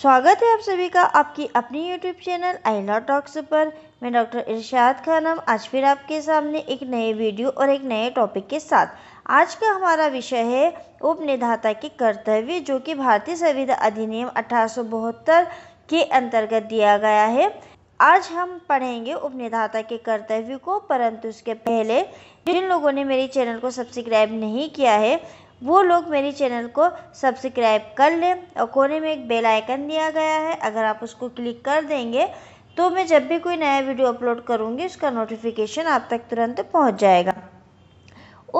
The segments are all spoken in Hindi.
स्वागत है आप सभी का आपकी अपनी YouTube channel I law talks पर मैं डॉक्टर इरशाद खानम आज फिर आपके सामने एक नए वीडियो और एक नए टॉपिक के साथ आज का हमारा विषय है उपनिधाता के कर्तव्य जो कि भारतीय संविधान अधिनियम अठारह के अंतर्गत दिया गया है आज हम पढ़ेंगे उपनिधाता के कर्तव्य को परंतु उसके पहले जिन लोगों ने मेरे चैनल को सब्सक्राइब नहीं किया है वो लोग मेरे चैनल को सब्सक्राइब कर लें और कोने में एक बेल आइकन दिया गया है अगर आप उसको क्लिक कर देंगे तो मैं जब भी कोई नया वीडियो अपलोड करूँगी उसका नोटिफिकेशन आप तक तुरंत पहुँच जाएगा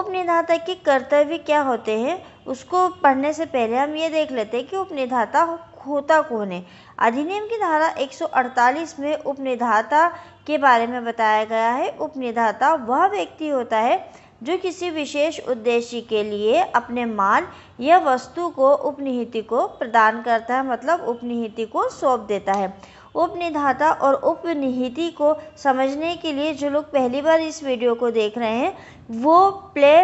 उपनिधाता के कर्तव्य क्या होते हैं उसको पढ़ने से पहले हम ये देख लेते हैं कि उपनिधाता होता कौन है अधिनियम की धारा 148 में उपनिधाता के बारे में बताया गया है उपनिधाता वह व्यक्ति होता है जो किसी विशेष उद्देश्य के लिए अपने माल या वस्तु को उपनिहिति को प्रदान करता है मतलब उपनिहिति को सौंप देता है उपनिधाता और उपनिहिति को समझने के लिए जो लोग पहली बार इस वीडियो को देख रहे हैं वो प्ले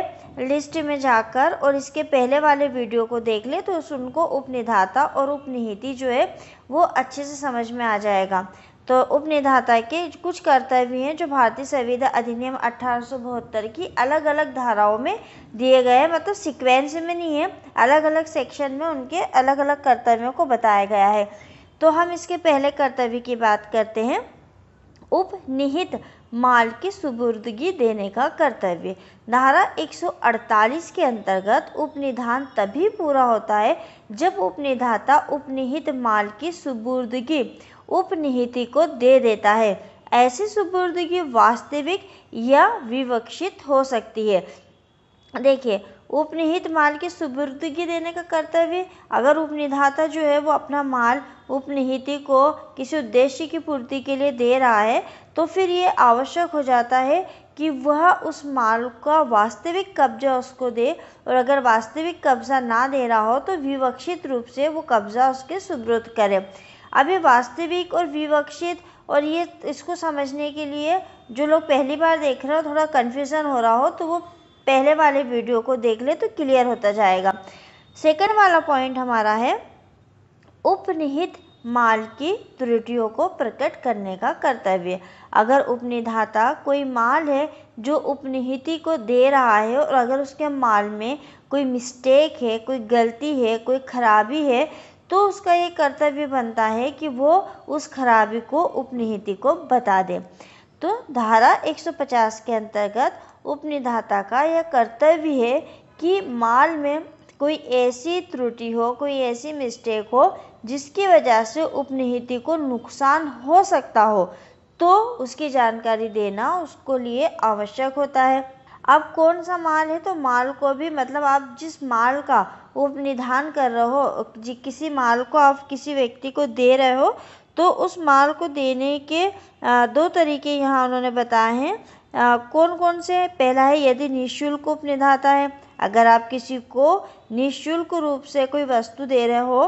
लिस्ट में जाकर और इसके पहले वाले वीडियो को देख ले तो उनको उपनिधाता और उपनिहिति जो है वो अच्छे से समझ में आ जाएगा तो उपनिधाता के कुछ कर्तव्य हैं जो भारतीय संविधान अधिनियम अठारह की अलग अलग धाराओं में दिए गए हैं मतलब सिक्वेंस में नहीं है अलग अलग सेक्शन में उनके अलग अलग कर्तव्यों को बताया गया है तो हम इसके पहले कर्तव्य की बात करते हैं उपनिहित माल की सुपुर्दगी देने का कर्तव्य धारा 148 के अंतर्गत उपनिधान तभी पूरा होता है जब उपनिधाता उपनिहित माल की सुबुर्दगी उपनिहिति को दे देता है ऐसी सुपुर्दगी वास्तविक या विवक्षित हो सकती है देखिए उपनिहित माल की सुपुर्दगी देने का कर्तव्य अगर उपनिधाता जो है वो अपना माल उपनिहिति को किसी उद्देश्य की पूर्ति के लिए दे रहा है तो फिर ये आवश्यक हो जाता है कि वह उस माल का वास्तविक कब्जा उसको दे और अगर वास्तविक कब्जा ना दे रहा हो तो विवक्षित रूप से वो कब्जा उसके सुब्रत करे अभी वास्तविक और विवक्षित और ये इसको समझने के लिए जो लोग पहली बार देख रहे हो थोड़ा कन्फ्यूज़न हो रहा हो तो वो पहले वाले वीडियो को देख ले तो क्लियर होता जाएगा सेकंड वाला पॉइंट हमारा है उपनिहित माल की त्रुटियों को प्रकट करने का कर्तव्य अगर उपनिधाता कोई माल है जो उपनिहिति को दे रहा है और अगर उसके माल में कोई मिस्टेक है कोई गलती है कोई खराबी है तो उसका ये कर्तव्य बनता है कि वो उस खराबी को उपनिहिति को बता दे तो धारा 150 के अंतर्गत उपनिधाता का यह कर्तव्य है कि माल में कोई ऐसी त्रुटि हो कोई ऐसी मिस्टेक हो जिसकी वजह से उपनिहिति को नुकसान हो सकता हो तो उसकी जानकारी देना उसको लिए आवश्यक होता है अब कौन सा माल है तो माल को भी मतलब आप जिस माल का उप निधान कर रहे हो जी किसी माल को आप किसी व्यक्ति को दे रहे हो तो उस माल को देने के दो तरीके यहाँ उन्होंने बताए हैं कौन कौन से पहला है यदि निःशुल्क उप निधाता है अगर आप किसी को निःशुल्क रूप से कोई वस्तु दे रहे हो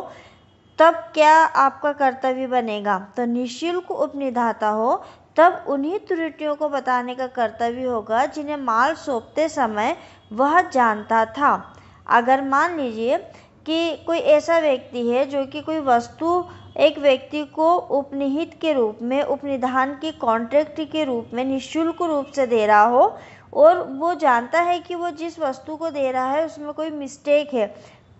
तब क्या आपका कर्तव्य बनेगा तो निःशुल्क उप निधाता हो तब उन्हीं त्रुटियों को बताने का कर्तव्य होगा जिन्हें माल सौंपते समय वह जानता था अगर मान लीजिए कि कोई ऐसा व्यक्ति है जो कि कोई वस्तु एक व्यक्ति को उपनिहित के रूप में उपनिधान के कॉन्ट्रैक्ट के रूप में निशुल्क रूप से दे रहा हो और वो जानता है कि वो जिस वस्तु को दे रहा है उसमें कोई मिस्टेक है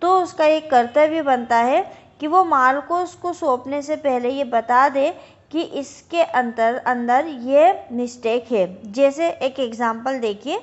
तो उसका एक कर्तव्य बनता है कि वो माल को उसको सौंपने से पहले ये बता दे कि इसके अंतर अंदर ये मिस्टेक है जैसे एक एग्ज़ाम्पल देखिए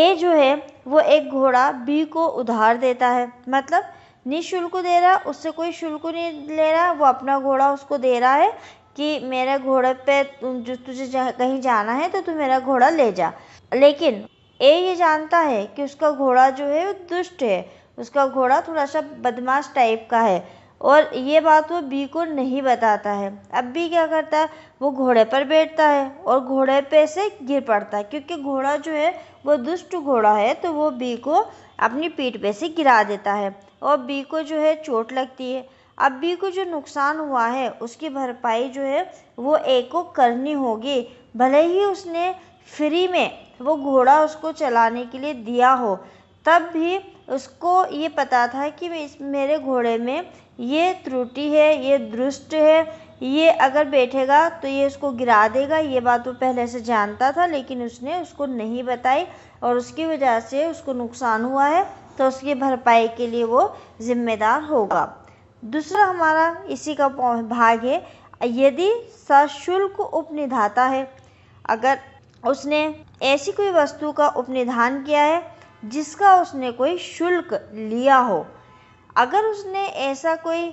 ए जो है वो एक घोड़ा बी को उधार देता है मतलब निःशुल्क दे रहा उससे कोई शुल्क नहीं ले रहा वो अपना घोड़ा उसको दे रहा है कि मेरे घोड़े पे जो तुझे जा, कहीं जाना है तो तू मेरा घोड़ा ले जा लेकिन ए ये जानता है कि उसका घोड़ा जो है वो दुष्ट है उसका घोड़ा थोड़ा सा बदमाश टाइप का है और ये बात वो बी को नहीं बताता है अब बी क्या करता है वो घोड़े पर बैठता है और घोड़े पे से गिर पड़ता है क्योंकि घोड़ा जो है वो दुष्ट घोड़ा है तो वो बी को अपनी पीठ पे से गिरा देता है और बी को जो है चोट लगती है अब बी को जो नुकसान हुआ है उसकी भरपाई जो है वो ए को करनी होगी भले ही उसने फ्री में वो घोड़ा उसको चलाने के लिए दिया हो तब भी उसको ये पता था कि इस मेरे घोड़े में ये त्रुटि है ये दृष्ट है ये अगर बैठेगा तो ये उसको गिरा देगा ये बात वो पहले से जानता था लेकिन उसने उसको नहीं बताई और उसकी वजह से उसको नुकसान हुआ है तो उसकी भरपाई के लिए वो जिम्मेदार होगा दूसरा हमारा इसी का भाग है यदि सशुल्क उपनिधाता है अगर उसने ऐसी कोई वस्तु का उपनिधान किया है जिसका उसने कोई शुल्क लिया हो अगर उसने ऐसा कोई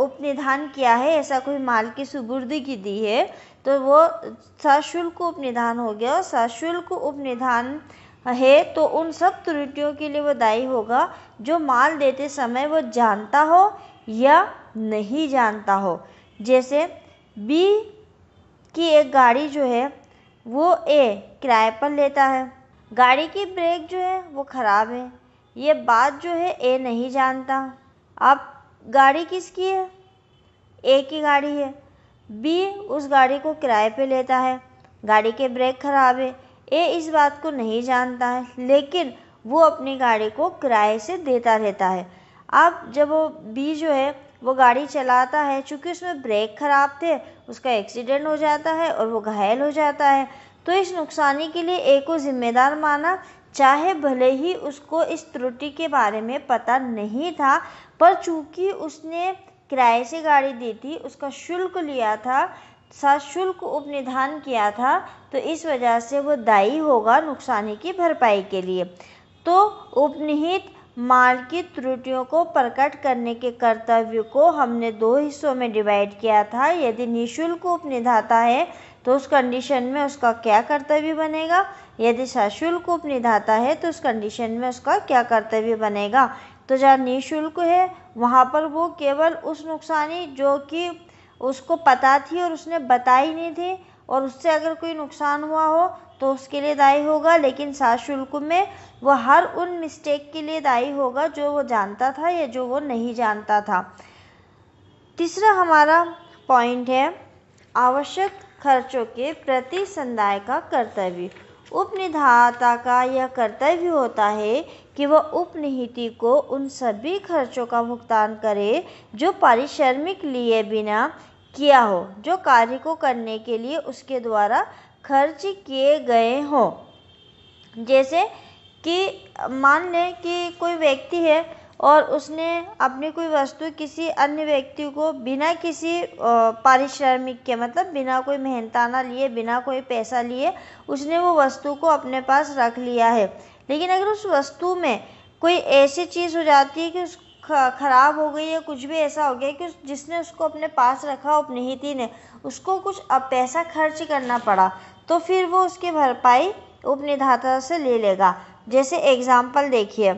उपनिधान किया है ऐसा कोई माल की सुबुर्दगी दी है तो वो सशुल्क उपनिधान हो गया और सशुल्क उपनिधान है तो उन सब त्रुटियों के लिए वो दायी होगा जो माल देते समय वो जानता हो या नहीं जानता हो जैसे बी की एक गाड़ी जो है वो ए किराए पर लेता है गाड़ी की ब्रेक जो है वो ख़राब है ये बात जो है ए नहीं जानता अब गाड़ी किसकी है ए की गाड़ी है बी उस गाड़ी को किराए पे लेता है गाड़ी के ब्रेक खराब है ए इस बात को नहीं जानता है लेकिन वो अपनी गाड़ी को किराए से देता रहता है अब जब वो बी जो है वो गाड़ी चलाता है चूँकि उसमें ब्रेक खराब थे उसका एक्सीडेंट हो जाता है और वो घायल हो जाता है तो इस नुकसानी के लिए ए को जिम्मेदार माना चाहे भले ही उसको इस त्रुटि के बारे में पता नहीं था पर चूंकि उसने किराए से गाड़ी दी थी उसका शुल्क लिया था साथ शुल्क उपनिधान किया था तो इस वजह से वो दायी होगा नुकसानी की भरपाई के लिए तो उपनिहित माल की त्रुटियों को प्रकट करने के कर्तव्य को हमने दो हिस्सों में डिवाइड किया था यदि निशुल्क उपनिधाता है तो उस कंडीशन में उसका क्या कर्तव्य बनेगा यदि सशुल्क उपनिधाता है तो उस कंडीशन में उसका क्या कर्तव्य बनेगा तो जहाँ निःशुल्क है वहाँ पर वो केवल उस नुकसानी जो कि उसको पता थी और उसने बताई नहीं थी और उससे अगर कोई नुकसान हुआ हो तो उसके लिए दायी होगा लेकिन सात शुल्क में वो हर उन मिस्टेक के लिए दायी होगा जो वो जानता था या जो वो नहीं जानता था तीसरा हमारा पॉइंट है आवश्यक खर्चों के प्रति संदाय का कर्तव्य उपनिधाता का यह कर्तव्य होता है कि वह उपनिहिति को उन सभी खर्चों का भुगतान करे जो पारिश्रमिक लिए बिना किया हो जो कार्य को करने के लिए उसके द्वारा खर्च किए गए हों जैसे कि मान लें कि कोई व्यक्ति है और उसने अपनी कोई वस्तु किसी अन्य व्यक्ति को बिना किसी पारिश्रमिक के मतलब बिना कोई मेहनताना लिए बिना कोई पैसा लिए उसने वो वस्तु को अपने पास रख लिया है लेकिन अगर उस वस्तु में कोई ऐसी चीज़ हो जाती है कि उस ख़राब हो गई या कुछ भी ऐसा हो गया कि जिसने उसको अपने पास रखा उपनिहिति ने उसको कुछ पैसा खर्च करना पड़ा तो फिर वो उसकी भरपाई उपनिधाता से ले लेगा जैसे एग्जाम्पल देखिए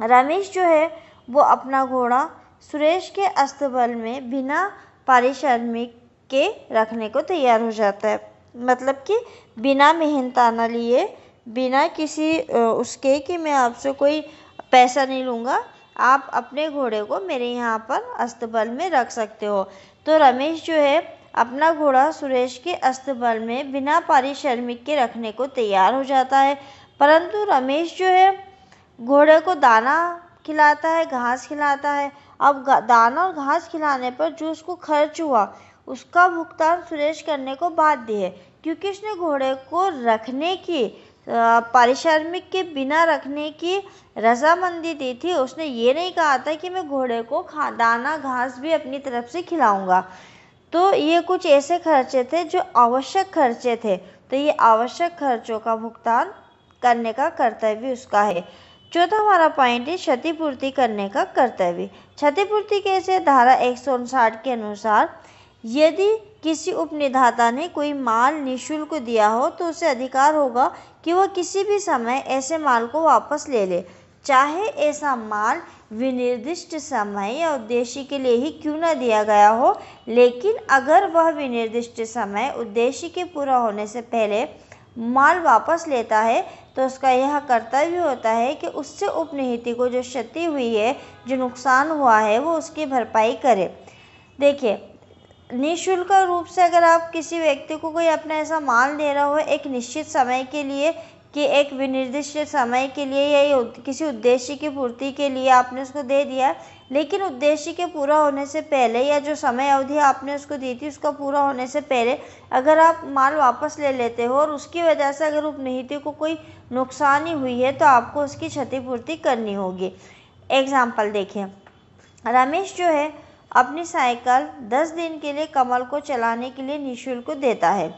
रमेश जो है वो अपना घोड़ा सुरेश के अस्तबल में बिना पारिश्रमिक के रखने को तैयार हो जाता है मतलब कि बिना मेहनताना लिए बिना किसी उसके कि मैं आपसे कोई पैसा नहीं लूँगा आप अपने घोड़े को मेरे यहाँ पर अस्तबल में रख सकते हो तो रमेश जो है अपना घोड़ा सुरेश के अस्तबल में बिना पारिश्रमिक के रखने को तैयार हो जाता है परंतु रमेश जो है घोड़े को दाना खिलाता है घास खिलाता है अब दाना और घास खिलाने पर जो उसको खर्च हुआ उसका भुगतान सुरेश करने को बाध्य है क्योंकि उसने घोड़े को रखने की पारिश्रमिक के बिना रखने की रजामंदी दी थी उसने ये नहीं कहा था कि मैं घोड़े को खा दाना घास भी अपनी तरफ से खिलाऊंगा तो ये कुछ ऐसे खर्चे थे जो आवश्यक खर्चे थे तो ये आवश्यक खर्चों का भुगतान करने का कर्तव्य उसका है चौथा हमारा पॉइंट है क्षतिपूर्ति करने का कर्तव्य क्षतिपूर्ति कैसे धारा एक के अनुसार यदि किसी उपनिधाता ने कोई माल निशुल्क दिया हो तो उसे अधिकार होगा कि वह किसी भी समय ऐसे माल को वापस ले ले चाहे ऐसा माल विनिर्दिष्ट समय या उद्देश्य के लिए ही क्यों न दिया गया हो लेकिन अगर वह विनिर्दिष्ट समय उद्देश्य के पूरा होने से पहले माल वापस लेता है तो उसका यह कर्तव्य होता है कि उससे उपनिहिति को जो क्षति हुई है जो नुकसान हुआ है वो उसकी भरपाई करे देखिए निःशुल्क रूप से अगर आप किसी व्यक्ति को कोई अपना ऐसा माल दे रहा हो एक निश्चित समय के लिए कि एक विनिर्दिष्ट समय के लिए या किसी उद्देश्य की पूर्ति के लिए आपने उसको दे दिया लेकिन उद्देश्य के पूरा होने से पहले या जो समय अवधि आपने उसको दी थी उसका पूरा होने से पहले अगर आप माल वापस ले लेते हो और उसकी वजह से अगर उपनिहिति को कोई नुकसानी हुई है तो आपको उसकी क्षतिपूर्ति करनी होगी एग्जाम्पल देखिए रमेश जो है अपनी साइकिल दस दिन के लिए कमल को चलाने के लिए निःशुल्क देता है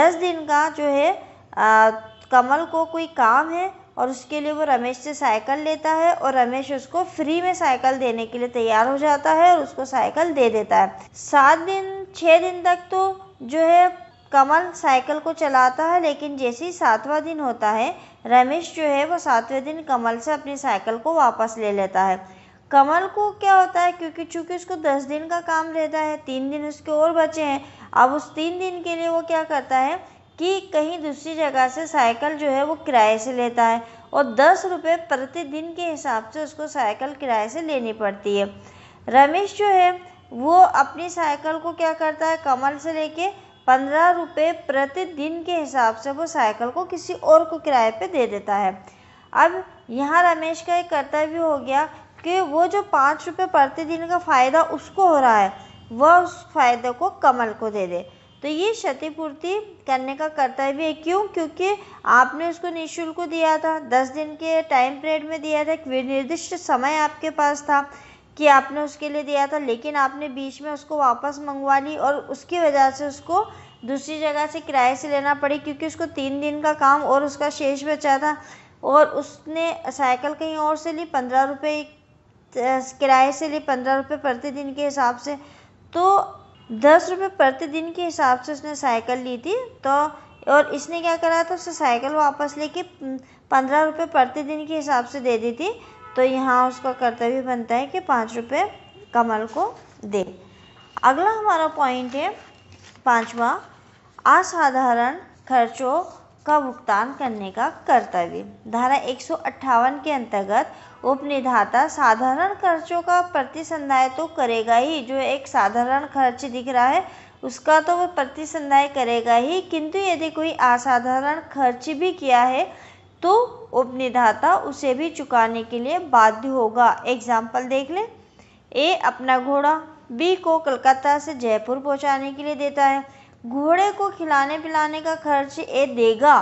दस दिन का जो है कमल को कोई काम है और उसके लिए वो रमेश से साइकिल लेता है और रमेश उसको फ्री में साइकिल देने के लिए तैयार हो जाता है और उसको साइकिल दे देता है सात दिन छः दिन तक तो जो है कमल साइकिल को चलाता है लेकिन जैसे ही सातवां दिन होता है रमेश जो है वो सातवें दिन कमल से अपनी साइकिल को वापस ले लेता है कमल को क्या होता है क्योंकि चूंकि उसको दस दिन का काम रहता है तीन दिन उसके और बचे हैं अब उस तीन दिन के लिए वो क्या करता है कि कहीं दूसरी जगह से साइकिल जो है वो किराए से लेता है और दस रुपये प्रतिदिन के हिसाब से उसको साइकिल किराए से लेनी पड़ती है रमेश जो है वो अपनी साइकिल को क्या करता है कमल से लेके पंद्रह रुपये प्रतिदिन के हिसाब से वो साइकिल को किसी और को किराए पे दे देता है अब यहाँ रमेश का एक कर्तव्य हो गया कि वो जो पाँच रुपये प्रतिदिन का फ़ायदा उसको हो रहा है वह उस फायदे को कमल को दे दे तो ये क्षतिपूर्ति करने का कर्तव्य है क्यों क्योंकि आपने उसको निःशुल्क दिया था दस दिन के टाइम पीरियड में दिया था एक निर्दिष्ट समय आपके पास था कि आपने उसके लिए दिया था लेकिन आपने बीच में उसको वापस मंगवा ली और उसकी वजह से उसको दूसरी जगह से किराए से लेना पड़ी क्योंकि उसको तीन दिन का काम और उसका शेष बचा था और उसने साइकिल कहीं और से ली पंद्रह रुपये किराए से ली पंद्रह रुपये प्रतिदिन के हिसाब से तो दस रुपये प्रतिदिन के हिसाब से उसने साइकिल ली थी तो और इसने क्या करा था उसे साइकिल वापस लेके पंद्रह रुपये प्रतिदिन के हिसाब से दे दी थी तो यहाँ उसका कर्तव्य बनता है कि पाँच रुपये कमल को दे अगला हमारा पॉइंट है पांचवा असाधारण खर्चों का भुगतान करने का कर्तव्य धारा एक के अंतर्गत उपनिधाता साधारण खर्चों का प्रतिसंधाय तो करेगा ही जो एक साधारण खर्च दिख रहा है उसका तो वह प्रतिसंधाय करेगा ही किंतु यदि कोई असाधारण खर्च भी किया है तो उपनिधाता उसे भी चुकाने के लिए बाध्य होगा एग्जाम्पल देख लें ए अपना घोड़ा बी को कलकत्ता से जयपुर पहुंचाने के लिए देता है घोड़े को खिलाने पिलाने का खर्च ये देगा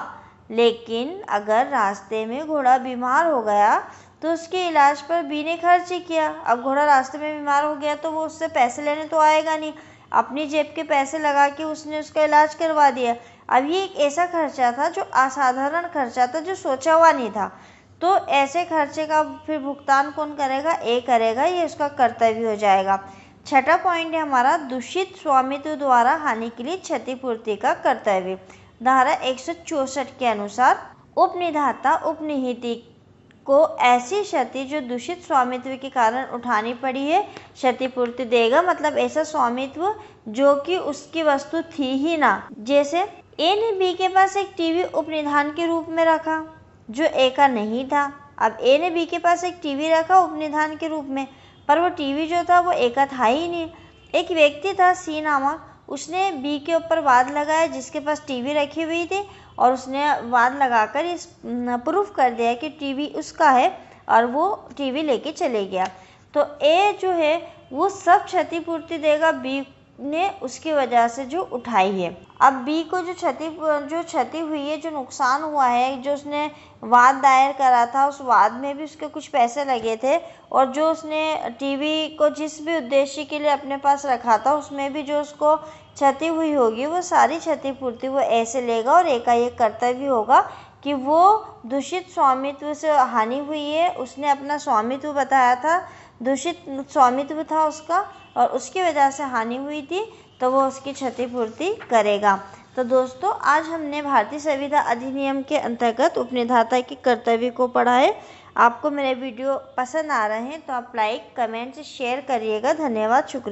लेकिन अगर रास्ते में घोड़ा बीमार हो गया तो उसके इलाज पर बी ने खर्च किया अब घोड़ा रास्ते में बीमार हो गया तो वो उससे पैसे लेने तो आएगा नहीं अपनी जेब के पैसे लगा के उसने उसका इलाज करवा दिया अब ये एक ऐसा खर्चा था जो असाधारण खर्चा था जो सोचा हुआ नहीं था तो ऐसे खर्चे का फिर भुगतान कौन करेगा ए करेगा ये उसका कर्तव्य हो जाएगा छठा पॉइंट है हमारा दूषित स्वामित्व द्वारा हानि के लिए क्षतिपूर्ति का कर्तव्य धारा एक के अनुसार उपनिधाता उपनिहिति को ऐसी क्षति जो दूषित स्वामित्व के कारण उठानी पड़ी है क्षतिपूर्ति देगा मतलब ऐसा स्वामित्व जो कि उसकी वस्तु थी ही ना जैसे ए ने बी के पास एक टीवी उपनिधान के रूप में रखा जो ए का नहीं था अब ए ने बी के पास एक टीवी रखा उपनिधान के रूप में पर वो टीवी जो था वो एका था ही नहीं एक व्यक्ति था सी नामक उसने बी के ऊपर वाद लगाया जिसके पास टीवी रखी हुई थी और उसने वाद लगाकर इस प्रूफ कर दिया कि टीवी उसका है और वो टीवी लेके चले गया तो ए जो है वो सब क्षतिपूर्ति देगा बी ने उसकी वजह से जो उठाई है अब बी को जो क्षति जो क्षति हुई है जो नुकसान हुआ है जो उसने वाद दायर करा था उस वाद में भी उसके कुछ पैसे लगे थे और जो उसने टीवी को जिस भी उद्देश्य के लिए अपने पास रखा था उसमें भी जो उसको क्षति हुई होगी वो सारी क्षतिपूर्ति वो ऐसे लेगा और एकाएक करता भी होगा कि वो दूषित स्वामित्व से हानि हुई है उसने अपना स्वामित्व बताया था दूषित स्वामित्व था उसका और उसकी वजह से हानि हुई थी तो वो उसकी क्षतिपूर्ति करेगा तो दोस्तों आज हमने भारतीय संविधा अधिनियम के अंतर्गत उपनिधाता के कर्तव्य को पढ़ा है आपको मेरे वीडियो पसंद आ रहे हैं तो आप लाइक कमेंट शेयर करिएगा धन्यवाद शुक्रिया